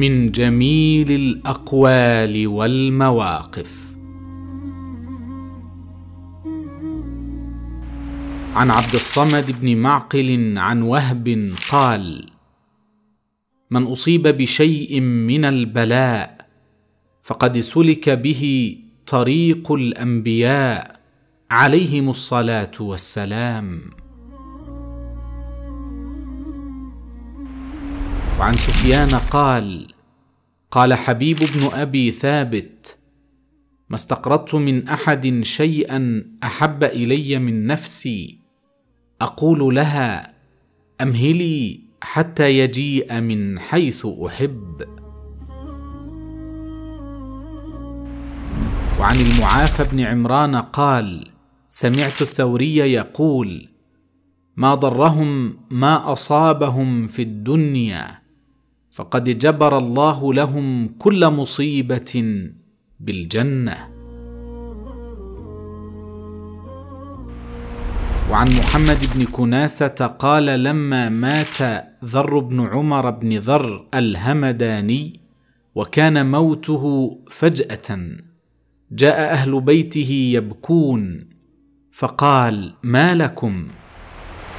من جميل الاقوال والمواقف عن عبد الصمد بن معقل عن وهب قال من اصيب بشيء من البلاء فقد سلك به طريق الانبياء عليهم الصلاه والسلام وعن سفيان قال قال حبيب بن ابي ثابت ما استقرضت من احد شيئا احب الي من نفسي اقول لها امهلي حتى يجيء من حيث احب وعن المعافى بن عمران قال سمعت الثوري يقول ما ضرهم ما اصابهم في الدنيا فقد جبر الله لهم كل مصيبه بالجنه وعن محمد بن كناسة قال لما مات ذر بن عمر بن ذر الهمداني وكان موته فجأة جاء أهل بيته يبكون فقال ما لكم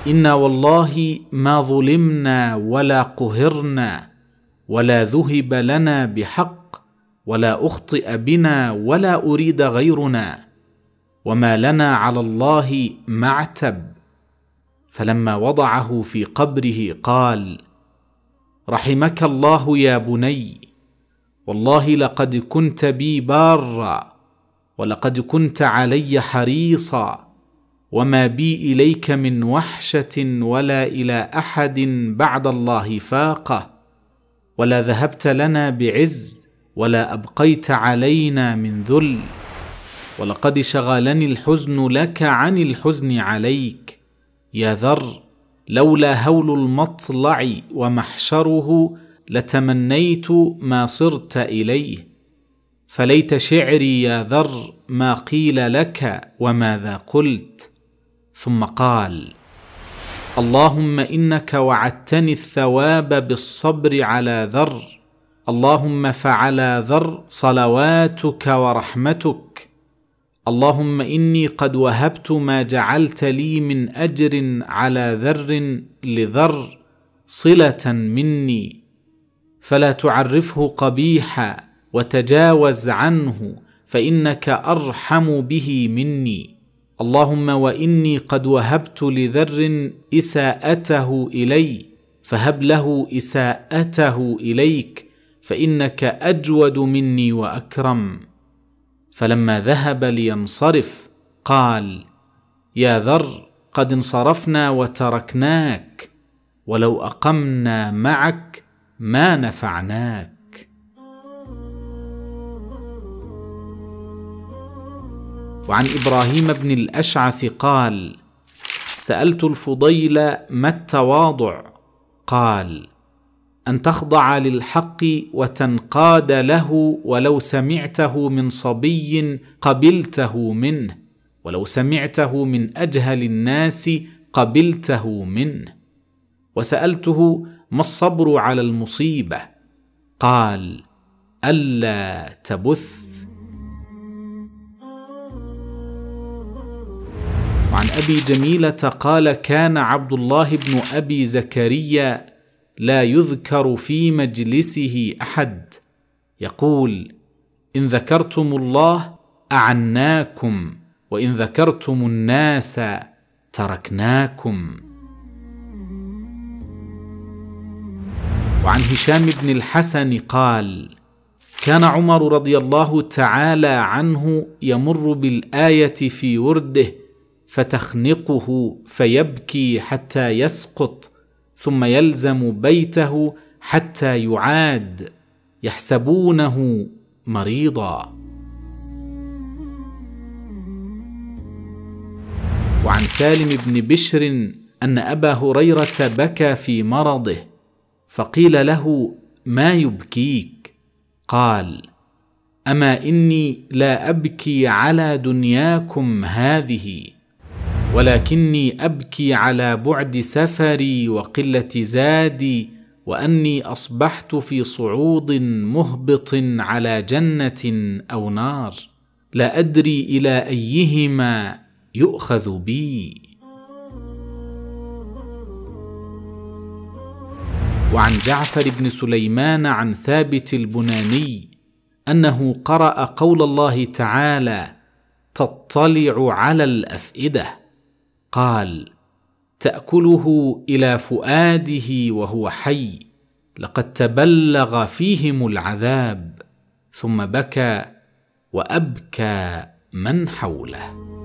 إنا والله ما ظلمنا ولا قهرنا ولا ذهب لنا بحق ولا اخطئ بنا ولا اريد غيرنا وما لنا على الله معتب فلما وضعه في قبره قال رحمك الله يا بني والله لقد كنت بي بارا ولقد كنت علي حريصا وما بي اليك من وحشه ولا الى احد بعد الله فاقه ولا ذهبت لنا بعز ولا ابقيت علينا من ذل ولقد شغلني الحزن لك عن الحزن عليك يا ذر لولا هول المطلع ومحشره لتمنيت ما صرت اليه فليت شعري يا ذر ما قيل لك وماذا قلت ثم قال اللهم انك وعدتني الثواب بالصبر على ذر اللهم فعلى ذر صلواتك ورحمتك اللهم اني قد وهبت ما جعلت لي من اجر على ذر لذر صله مني فلا تعرفه قبيحا وتجاوز عنه فانك ارحم به مني اللهم واني قد وهبت لذر اساءته الي فهب له اساءته اليك فانك اجود مني واكرم فلما ذهب لينصرف قال يا ذر قد انصرفنا وتركناك ولو اقمنا معك ما نفعناك وعن ابراهيم بن الاشعث قال سالت الفضيل ما التواضع قال ان تخضع للحق وتنقاد له ولو سمعته من صبي قبلته منه ولو سمعته من اجهل الناس قبلته منه وسالته ما الصبر على المصيبه قال الا تبث وعن أبي جميلة قال كان عبد الله بن أبي زكريا لا يذكر في مجلسه أحد يقول إن ذكرتم الله أعناكم وإن ذكرتم الناس تركناكم وعن هشام بن الحسن قال كان عمر رضي الله تعالى عنه يمر بالايه في ورده فتخنقه فيبكي حتى يسقط ثم يلزم بيته حتى يعاد يحسبونه مريضا وعن سالم بن بشر ان ابا هريره بكى في مرضه فقيل له ما يبكيك قال اما اني لا ابكي على دنياكم هذه ولكني ابكي على بعد سفري وقله زادي واني اصبحت في صعود مهبط على جنه او نار لا ادري الى ايهما يؤخذ بي وعن جعفر بن سليمان عن ثابت البناني انه قرا قول الله تعالى تطلع على الافئده قال تاكله الى فؤاده وهو حي لقد تبلغ فيهم العذاب ثم بكى وابكى من حوله